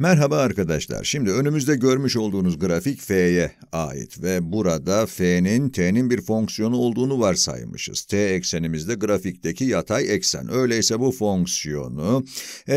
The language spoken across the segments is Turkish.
Merhaba arkadaşlar. Şimdi önümüzde görmüş olduğunuz grafik f'ye ait ve burada f'nin t'nin bir fonksiyonu olduğunu varsaymışız. t eksenimizde grafikteki yatay eksen. Öyleyse bu fonksiyonu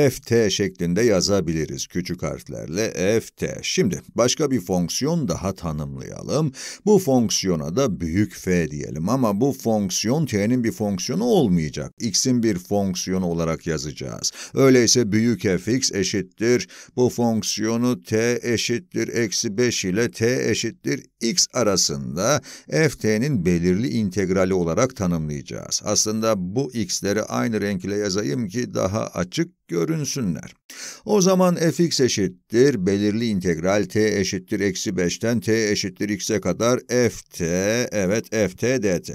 ft şeklinde yazabiliriz küçük harflerle ft. Şimdi başka bir fonksiyon daha tanımlayalım. Bu fonksiyona da büyük f diyelim ama bu fonksiyon t'nin bir fonksiyonu olmayacak. x'in bir fonksiyonu olarak yazacağız. Öyleyse büyük fx eşittir bu fonksiyonu t eşittir eksi 5 ile t eşittir x arasında ft'nin belirli integrali olarak tanımlayacağız. Aslında bu x'leri aynı renkle yazayım ki daha açık görünsünler. O zaman fx eşittir belirli integral t eşittir eksi 5'ten t eşittir x'e kadar ft, evet ft dt.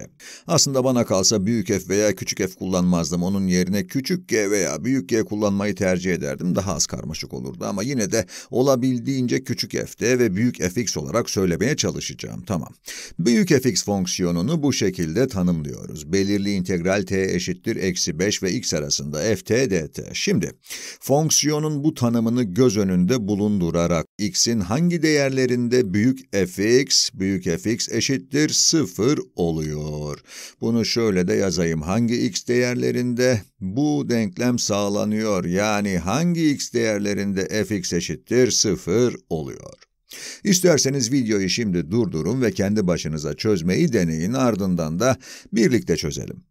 Aslında bana kalsa büyük f veya küçük f kullanmazdım. Onun yerine küçük g veya büyük g kullanmayı tercih ederdim. Daha az karmaşık olurdu ama yine de olabildiğince küçük ft ve büyük fx olarak söylemeye çalışıyorum çalışacağım. Tamam. Büyük fx fonksiyonunu bu şekilde tanımlıyoruz. Belirli integral t eşittir eksi 5 ve x arasında ft dt. Şimdi, fonksiyonun bu tanımını göz önünde bulundurarak x'in hangi değerlerinde büyük fx, büyük fx eşittir 0 oluyor. Bunu şöyle de yazayım. Hangi x değerlerinde bu denklem sağlanıyor? Yani hangi x değerlerinde fx eşittir 0 oluyor? İsterseniz videoyu şimdi durdurun ve kendi başınıza çözmeyi deneyin ardından da birlikte çözelim.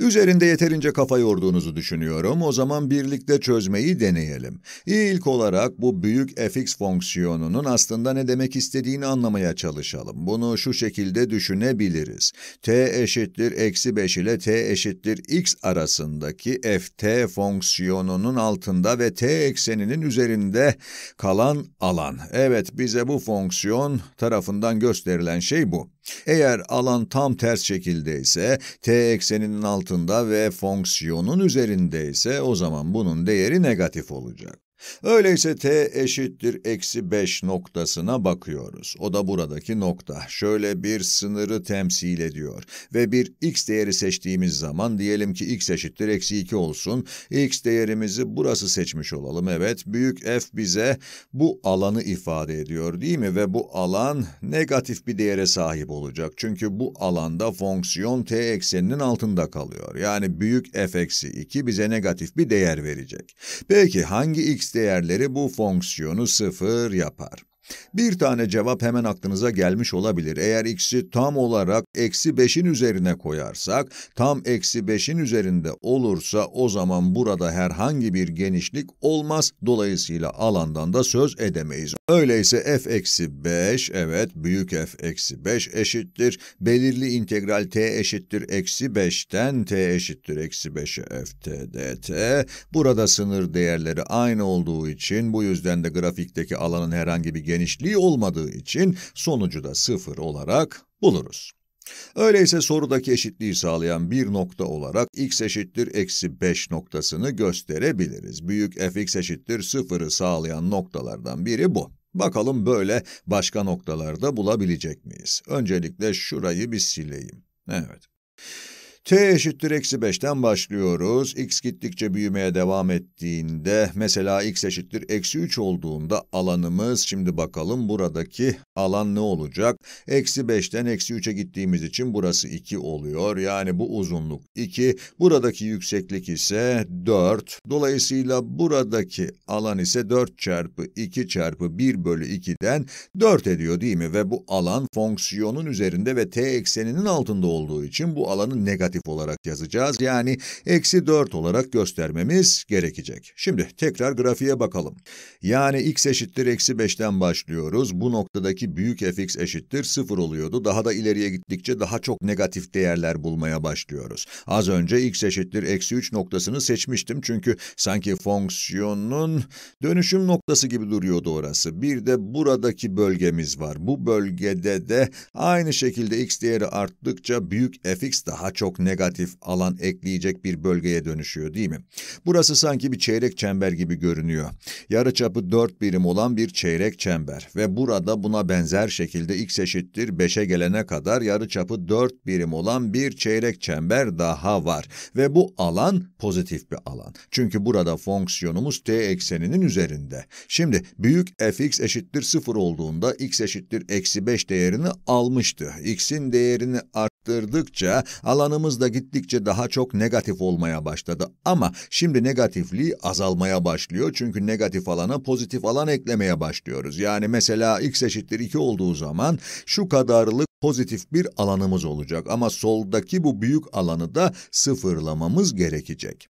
Üzerinde yeterince kafa yorduğunuzu düşünüyorum. O zaman birlikte çözmeyi deneyelim. İlk olarak bu büyük fx fonksiyonunun aslında ne demek istediğini anlamaya çalışalım. Bunu şu şekilde düşünebiliriz. t eşittir eksi 5 ile t eşittir x arasındaki ft fonksiyonunun altında ve t ekseninin üzerinde kalan alan. Evet, bize bu fonksiyon tarafından gösterilen şey bu. Eğer alan tam ters şekilde ise, t ekseninin altında ve fonksiyonun üzerinde ise, o zaman bunun değeri negatif olacak. Öyleyse t eşittir eksi 5 noktasına bakıyoruz. O da buradaki nokta. Şöyle bir sınırı temsil ediyor. Ve bir x değeri seçtiğimiz zaman diyelim ki x eşittir eksi 2 olsun. x değerimizi burası seçmiş olalım. Evet, büyük f bize bu alanı ifade ediyor değil mi? Ve bu alan negatif bir değere sahip olacak. Çünkü bu alanda fonksiyon t ekseninin altında kalıyor. Yani büyük f eksi 2 bize negatif bir değer verecek. Peki hangi x değerleri bu fonksiyonu sıfır yapar. Bir tane cevap hemen aklınıza gelmiş olabilir. Eğer x'i tam olarak eksi 5'in üzerine koyarsak, tam eksi 5'in üzerinde olursa o zaman burada herhangi bir genişlik olmaz. Dolayısıyla alandan da söz edemeyiz. Öyleyse f eksi 5, evet büyük f eksi 5 eşittir. Belirli integral t eşittir eksi 5'ten t eşittir eksi 5'e f t dt. Burada sınır değerleri aynı olduğu için bu yüzden de grafikteki alanın herhangi bir genişliği genişliği olmadığı için sonucu da sıfır olarak buluruz. Öyleyse sorudaki eşitliği sağlayan bir nokta olarak x eşittir eksi 5 noktasını gösterebiliriz. Büyük fx eşittir sıfırı sağlayan noktalardan biri bu. Bakalım böyle başka noktalarda bulabilecek miyiz? Öncelikle şurayı bir sileyim. Evet t eşittir eksi 5'ten başlıyoruz. x gittikçe büyümeye devam ettiğinde, mesela x eşittir eksi 3 olduğunda alanımız, şimdi bakalım buradaki alan ne olacak? Eksi 5'ten eksi 3'e gittiğimiz için burası 2 oluyor. Yani bu uzunluk 2, buradaki yükseklik ise 4. Dolayısıyla buradaki alan ise 4 çarpı 2 çarpı 1 bölü 2'den 4 ediyor değil mi? Ve bu alan fonksiyonun üzerinde ve t ekseninin altında olduğu için bu alanın negatif negatif olarak yazacağız. Yani eksi 4 olarak göstermemiz gerekecek. Şimdi tekrar grafiğe bakalım. Yani x eşittir eksi 5'ten başlıyoruz. Bu noktadaki büyük fx eşittir 0 oluyordu. Daha da ileriye gittikçe daha çok negatif değerler bulmaya başlıyoruz. Az önce x eşittir eksi 3 noktasını seçmiştim. Çünkü sanki fonksiyonun dönüşüm noktası gibi duruyordu orası. Bir de buradaki bölgemiz var. Bu bölgede de aynı şekilde x değeri arttıkça büyük fx daha çok negatif negatif alan ekleyecek bir bölgeye dönüşüyor değil mi? Burası sanki bir çeyrek çember gibi görünüyor. Yarıçapı 4 birim olan bir çeyrek çember ve burada buna benzer şekilde x eşittir 5'e gelene kadar yarıçapı 4 birim olan bir çeyrek çember daha var ve bu alan pozitif bir alan. Çünkü burada fonksiyonumuz t ekseninin üzerinde. Şimdi büyük fx eşittir 0 olduğunda x eşittir eksi 5 değerini almıştı. x'in değerini arttırdıkça alanımız da gittikçe daha çok negatif olmaya başladı. Ama şimdi negatifliği azalmaya başlıyor çünkü negatif alana pozitif alan eklemeye başlıyoruz. Yani mesela x eşittir 2 olduğu zaman şu kadarlık pozitif bir alanımız olacak ama soldaki bu büyük alanı da sıfırlamamız gerekecek.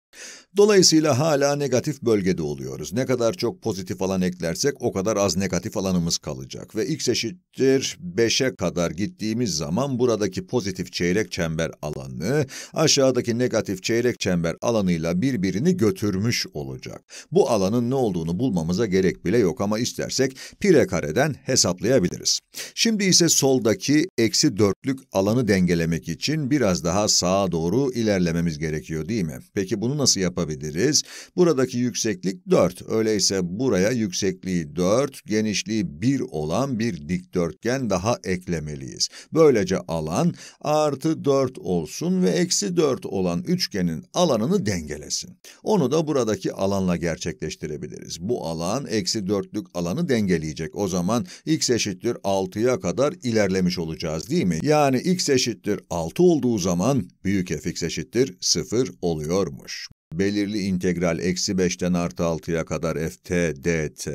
Dolayısıyla hala negatif bölgede oluyoruz. Ne kadar çok pozitif alan eklersek o kadar az negatif alanımız kalacak. Ve x eşittir 5'e kadar gittiğimiz zaman buradaki pozitif çeyrek çember alanı aşağıdaki negatif çeyrek çember alanıyla birbirini götürmüş olacak. Bu alanın ne olduğunu bulmamıza gerek bile yok ama istersek pire kareden hesaplayabiliriz. Şimdi ise soldaki eksi dörtlük alanı dengelemek için biraz daha sağa doğru ilerlememiz gerekiyor değil mi? Peki bunu nasıl yapabiliriz? Buradaki yükseklik 4. Öyleyse buraya yüksekliği 4, genişliği 1 olan bir dikdörtgen daha eklemeliyiz. Böylece alan artı 4 olsun ve eksi 4 olan üçgenin alanını dengelesin. Onu da buradaki alanla gerçekleştirebiliriz. Bu alan eksi 4'lük alanı dengeleyecek. O zaman x eşittir 6'ya kadar ilerlemiş olacağız değil mi? Yani x eşittir 6 olduğu zaman büyük f x eşittir 0 oluyormuş belirli integral eksi 5'ten artı 6'ya kadar ft dt.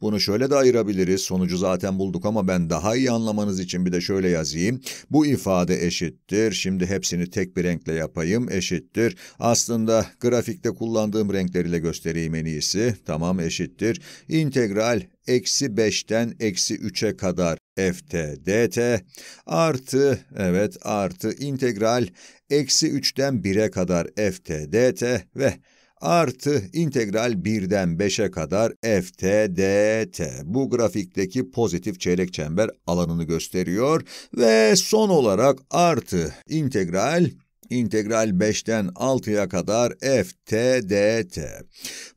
Bunu şöyle de ayırabiliriz. Sonucu zaten bulduk ama ben daha iyi anlamanız için bir de şöyle yazayım. Bu ifade eşittir. Şimdi hepsini tek bir renkle yapayım. Eşittir. Aslında grafikte kullandığım renkleriyle göstereyim en iyisi. Tamam eşittir. İntegral eksi 5'ten eksi 3'e kadar ft dt artı evet artı integral eksi 3'ten 1'e kadar ft dt ve artı integral 1'den 5'e kadar ft dt. Bu grafikteki pozitif çeyrek çember alanını gösteriyor ve son olarak artı integral integral 5'ten 6'ya kadar f t dt.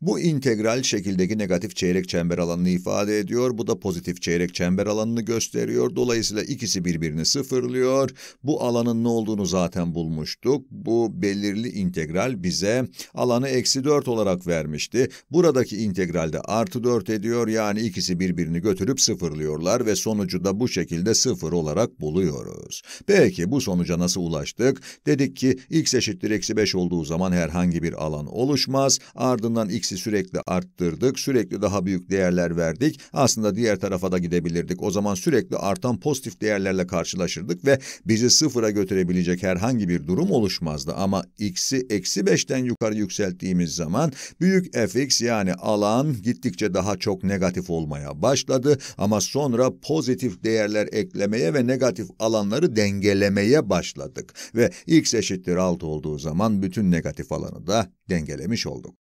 Bu integral şekildeki negatif çeyrek çember alanını ifade ediyor. Bu da pozitif çeyrek çember alanını gösteriyor. Dolayısıyla ikisi birbirini sıfırlıyor. Bu alanın ne olduğunu zaten bulmuştuk. Bu belirli integral bize alanı eksi 4 olarak vermişti. Buradaki integralde artı 4 ediyor. Yani ikisi birbirini götürüp sıfırlıyorlar ve sonucu da bu şekilde sıfır olarak buluyoruz. Peki bu sonuca nasıl ulaştık? Dedik ki ki x eşittir eksi 5 olduğu zaman herhangi bir alan oluşmaz. Ardından x'i sürekli arttırdık, sürekli daha büyük değerler verdik. Aslında diğer tarafa da gidebilirdik. O zaman sürekli artan pozitif değerlerle karşılaşırdık ve bizi sıfıra götürebilecek herhangi bir durum oluşmazdı. Ama x'i eksi 5'ten yukarı yükselttiğimiz zaman büyük fx yani alan gittikçe daha çok negatif olmaya başladı. Ama sonra pozitif değerler eklemeye ve negatif alanları dengelemeye başladık. Ve x eşittir eşittir alt olduğu zaman bütün negatif alanı da dengelemiş olduk.